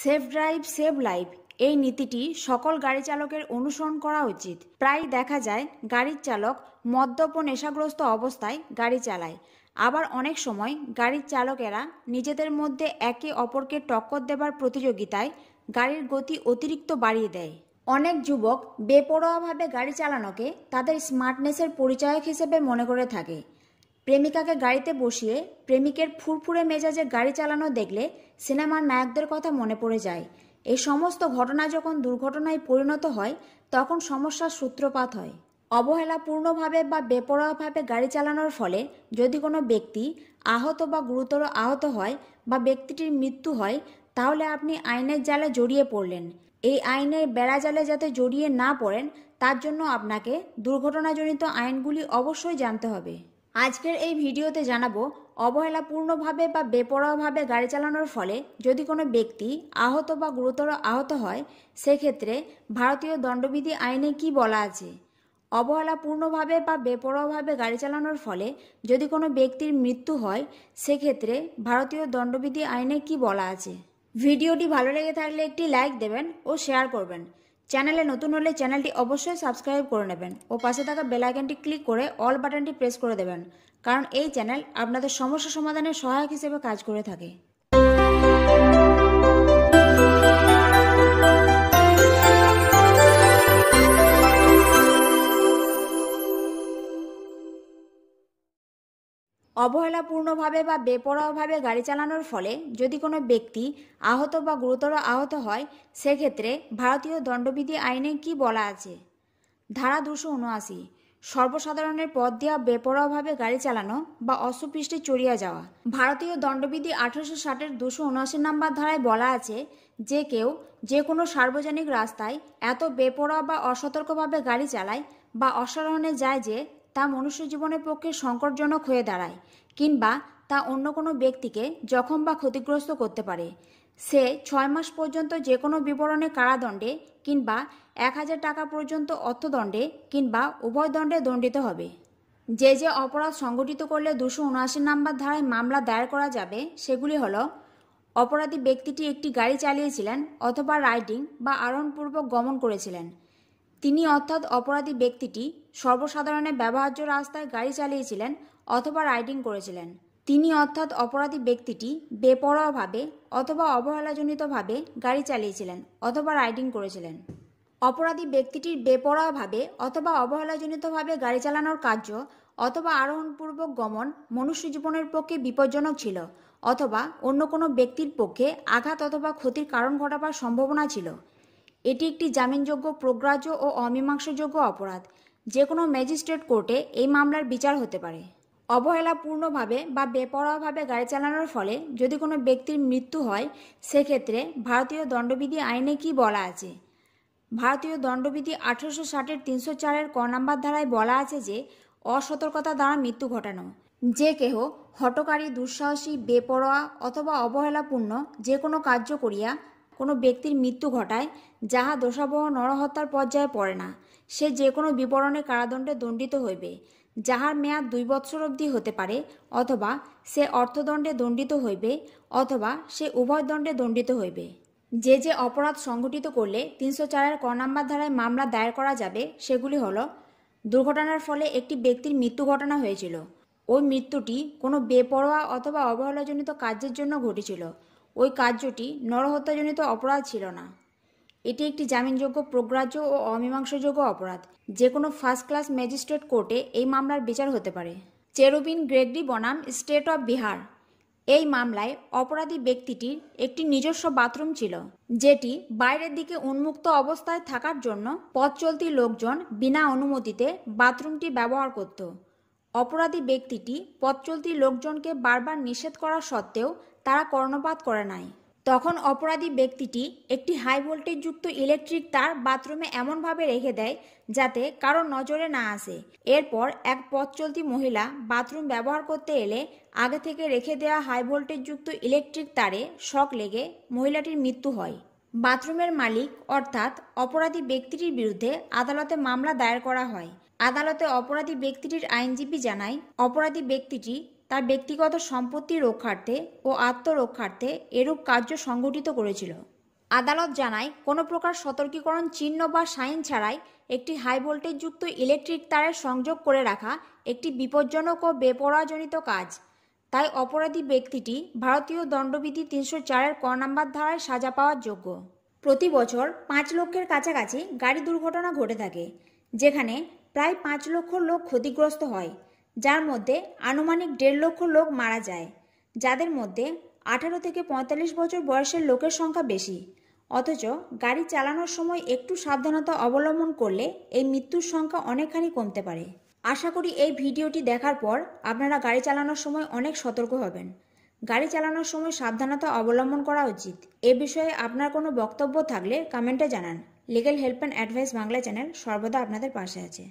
safe drive save life এই নীতিটি সকল গাড়ি চালকের অনুসরণ করা উচিত প্রায় দেখা যায় গাড়ির চালক মদ্যপ নেশাগ্রস্ত অবস্থায় গাড়ি চালায় আবার অনেক সময় গাড়ির চালকেরা নিজেদের মধ্যে একে অপরকে টক্কর দেবার প্রতিযোগিতায় গাড়ির গতি অতিরিক্ত বাড়িয়ে দেয় অনেক যুবক বেপরোয়াভাবে গাড়ি চালানোকে তাদের স্মার্টনেসের পরিচায়ক হিসেবে মনে করে থাকে প্রেমিকাকে গাড়িতে বসিয়ে প্রেমিকের ফুরফুরে মেজাজে গাড়ি চালানো দেখলে সিনেমার নায়কদের কথা মনে পড়ে যায় এই সমস্ত ঘটনা যখন দুর্ঘটনায় পরিণত হয় তখন সমস্যার সূত্রপাত হয় অবহেলাপূর্ণভাবে বা বেপরোয়াভাবে গাড়ি চালানোর ফলে যদি কোনো ব্যক্তি আহত বা গুরুতর আহত হয় বা ব্যক্তিটির মৃত্যু হয় তাহলে আপনি আইনের জালে জড়িয়ে পড়লেন এই আইনের বেড়া জালে যাতে জড়িয়ে না পড়েন তার জন্য আপনাকে দুর্ঘটনাজনিত আইনগুলি অবশ্যই জানতে হবে আজকের এই ভিডিওতে জানাবো অবহেলাপূর্ণভাবে বা বেপরোয়াভাবে গাড়ি চালানোর ফলে যদি কোনো ব্যক্তি আহত বা গুরুতর আহত হয় সেক্ষেত্রে ভারতীয় দণ্ডবিধি আইনে কি বলা আছে অবহেলাপূর্ণভাবে বা বেপরোয়াভাবে গাড়ি চালানোর ফলে যদি কোনো ব্যক্তির মৃত্যু হয় সেক্ষেত্রে ভারতীয় দণ্ডবিধি আইনে কি বলা আছে ভিডিওটি ভালো লেগে থাকলে একটি লাইক দেবেন ও শেয়ার করবেন চ্যানেলে নতুন হলে চ্যানেলটি অবশ্যই সাবস্ক্রাইব করে নেবেন ও পাশে থাকা বেল আইকনটি ক্লিক করে অল বাটনটি প্রেস করে দেবেন কারণ এই চ্যানেল আপনাদের সমস্যা সমাধানের সহায়ক হিসেবে কাজ করে থাকে অবহেলাপূর্ণভাবে বা বেপরোয়াভাবে গাড়ি চালানোর ফলে যদি কোনো ব্যক্তি আহত বা গুরুতর আহত হয় সেক্ষেত্রে ভারতীয় দণ্ডবিধি আইনে কি বলা আছে ধারা দুশো উনআশি সর্বসাধারণের পথ দেওয়া বেপরোয়াভাবে গাড়ি চালানো বা অস্ত্রপৃষ্ঠে চড়িয়া যাওয়া ভারতীয় দণ্ডবিধি আঠারোশো ষাটের দুশো উনআশি নম্বর ধারায় বলা আছে যে কেউ যে কোনো সার্বজনিক রাস্তায় এত বেপরোয়া বা অসতর্কভাবে গাড়ি চালায় বা অসাধারণে যায় যে তা মনুষ্য জীবনের পক্ষে সংকটজনক হয়ে দাঁড়ায় কিংবা তা অন্য কোনো ব্যক্তিকে জখম বা ক্ষতিগ্রস্ত করতে পারে সে ছয় মাস পর্যন্ত যে কোনো বিবরণে কারাদণ্ডে কিংবা এক হাজার টাকা পর্যন্ত অর্থদণ্ডে কিংবা উভয় দণ্ডে দণ্ডিত হবে যে যে অপরাধ সংগঠিত করলে দুশো উনআশি নাম্বার ধারায় মামলা দায়ের করা যাবে সেগুলি হল অপরাধী ব্যক্তিটি একটি গাড়ি চালিয়েছিলেন অথবা রাইডিং বা আরোহণপূর্বক গমন করেছিলেন তিনি অর্থাৎ অপরাধী ব্যক্তিটি সর্বসাধারণের ব্যবহার্য রাস্তায় গাড়ি চালিয়েছিলেন অথবা রাইডিং করেছিলেন তিনি অর্থাৎ অপরাধী ব্যক্তিটি বেপরোয়াভাবে অথবা অবহেলাজনিতভাবে গাড়ি চালিয়েছিলেন অথবা রাইডিং করেছিলেন অপরাধী ব্যক্তিটির বেপরোয়াভাবে অথবা অবহেলাজনিতভাবে গাড়ি চালানোর কার্য অথবা আরোহণপূর্বক গমন মনুষ্য জীবনের পক্ষে বিপজ্জনক ছিল অথবা অন্য কোনো ব্যক্তির পক্ষে আঘাত অথবা ক্ষতির কারণ ঘটাবার সম্ভাবনা ছিল এটি একটি জামিনযোগ্য প্রগ্রাহ্য ও অমীমাংসযোগ্য অপরাধ যে কোনো ম্যাজিস্ট্রেট কোর্টে এই মামলার বিচার হতে পারে অবহেলাপূর্ণভাবে বা বেপরোয়াভাবে গাড়ি চালানোর ফলে যদি কোনো ব্যক্তির মৃত্যু হয় সেক্ষেত্রে ভারতীয় দণ্ডবিধি আইনে কি বলা আছে ভারতীয় দণ্ডবিধি আঠেরোশো ষাটের তিনশো চারের ক নাম্বার ধারায় বলা আছে যে অসতর্কতা দ্বারা মৃত্যু ঘটানো যে কেহ হটকারী দুঃসাহসী বেপরোয়া অথবা অবহেলাপূর্ণ যে কোনো কার্য করিয়া কোনো ব্যক্তির মৃত্যু ঘটায় যাহা দোষাবহ নরহত্যার পর্যায়ে পড়ে না সে যে কোনো বিবরণে কারাদণ্ডে দণ্ডিত হইবে যাহার মেয়াদ দুই বৎসর অবধি হতে পারে অথবা সে অর্থদণ্ডে দণ্ডিত হইবে অথবা সে উভয় দণ্ডে দণ্ডিত হইবে যে যে অপরাধ সংঘটিত করলে তিনশো চারের ক নাম্বার ধারায় মামলা দায়ের করা যাবে সেগুলি হল দুর্ঘটনার ফলে একটি ব্যক্তির মৃত্যু ঘটনা হয়েছিল ওই মৃত্যুটি কোনো বেপরোয়া অথবা অবহেলাজনিত কার্যের জন্য ঘটেছিল ওই কার্যটি নরহত্যাজনিত অপরাধ ছিল না এটি একটি জামিনযোগ্য প্রগ্রাহ্য ও অমীমাংসযোগ্য অপরাধ যে কোনো ফার্স্ট ক্লাস ম্যাজিস্ট্রেট কোর্টে এই মামলার বিচার হতে পারে চেরুবিন গ্রেগরি বনাম স্টেট অব বিহার এই মামলায় অপরাধী ব্যক্তিটির একটি নিজস্ব বাথরুম ছিল যেটি বাইরের দিকে উন্মুক্ত অবস্থায় থাকার জন্য পথ চলতি লোকজন বিনা অনুমতিতে বাথরুমটি ব্যবহার করত অপরাধী ব্যক্তিটি পথ চলতি লোকজনকে বারবার নিষেধ করা সত্ত্বেও তারা কর্ণপাত করে নাই তখন অপরাধী ব্যক্তিটি একটি হাই ভোল্টেজযুক্ত ইলেকট্রিক তার বাথরুমে এমনভাবে রেখে দেয় যাতে কারোর নজরে না আসে এরপর এক পথ চলতি মহিলা বাথরুম ব্যবহার করতে এলে আগে থেকে রেখে দেওয়া হাই ভোল্টেজযুক্ত ইলেকট্রিক তারে শক লেগে মহিলাটির মৃত্যু হয় বাথরুমের মালিক অর্থাৎ অপরাধী ব্যক্তিটির বিরুদ্ধে আদালতে মামলা দায়ের করা হয় আদালতে অপরাধী ব্যক্তিটির আইনজীবী জানায় অপরাধী ব্যক্তিটি তার ব্যক্তিগত সম্পত্তি রক্ষার্থে ও আত্মরক্ষার্থে এরূপ কার্য সংঘটিত করেছিল আদালত জানায় কোনো প্রকার সতর্কীকরণ চিহ্ন বা সাইন ছাড়াই একটি হাই ভোল্টেজযুক্ত ইলেকট্রিক তারের সংযোগ করে রাখা একটি বিপজ্জনক ও বেপরাজনিত কাজ তাই অপরাধী ব্যক্তিটি ভারতীয় দণ্ডবিধি তিনশো চারের ক নাম্বার ধারায় সাজা পাওয়ার যোগ্য প্রতি বছর পাঁচ লক্ষের কাছাকাছি গাড়ি দুর্ঘটনা ঘটে থাকে যেখানে প্রায় পাঁচ লক্ষ লোক ক্ষতিগ্রস্ত হয় যার মধ্যে আনুমানিক দেড় লক্ষ লোক মারা যায় যাদের মধ্যে আঠারো থেকে পঁয়তাল্লিশ বছর বয়সের লোকের সংখ্যা বেশি অথচ গাড়ি চালানোর সময় একটু সাবধানতা অবলম্বন করলে এই মৃত্যুর সংখ্যা অনেকখানি কমতে পারে আশা করি এই ভিডিওটি দেখার পর আপনারা গাড়ি চালানোর সময় অনেক সতর্ক হবেন গাড়ি চালানোর সময় সাবধানতা অবলম্বন করা উচিত এ বিষয়ে আপনার কোনো বক্তব্য থাকলে কমেন্টে জানান legal help and advice Bangla channel সর্বদা আপনাদের পাশে আছে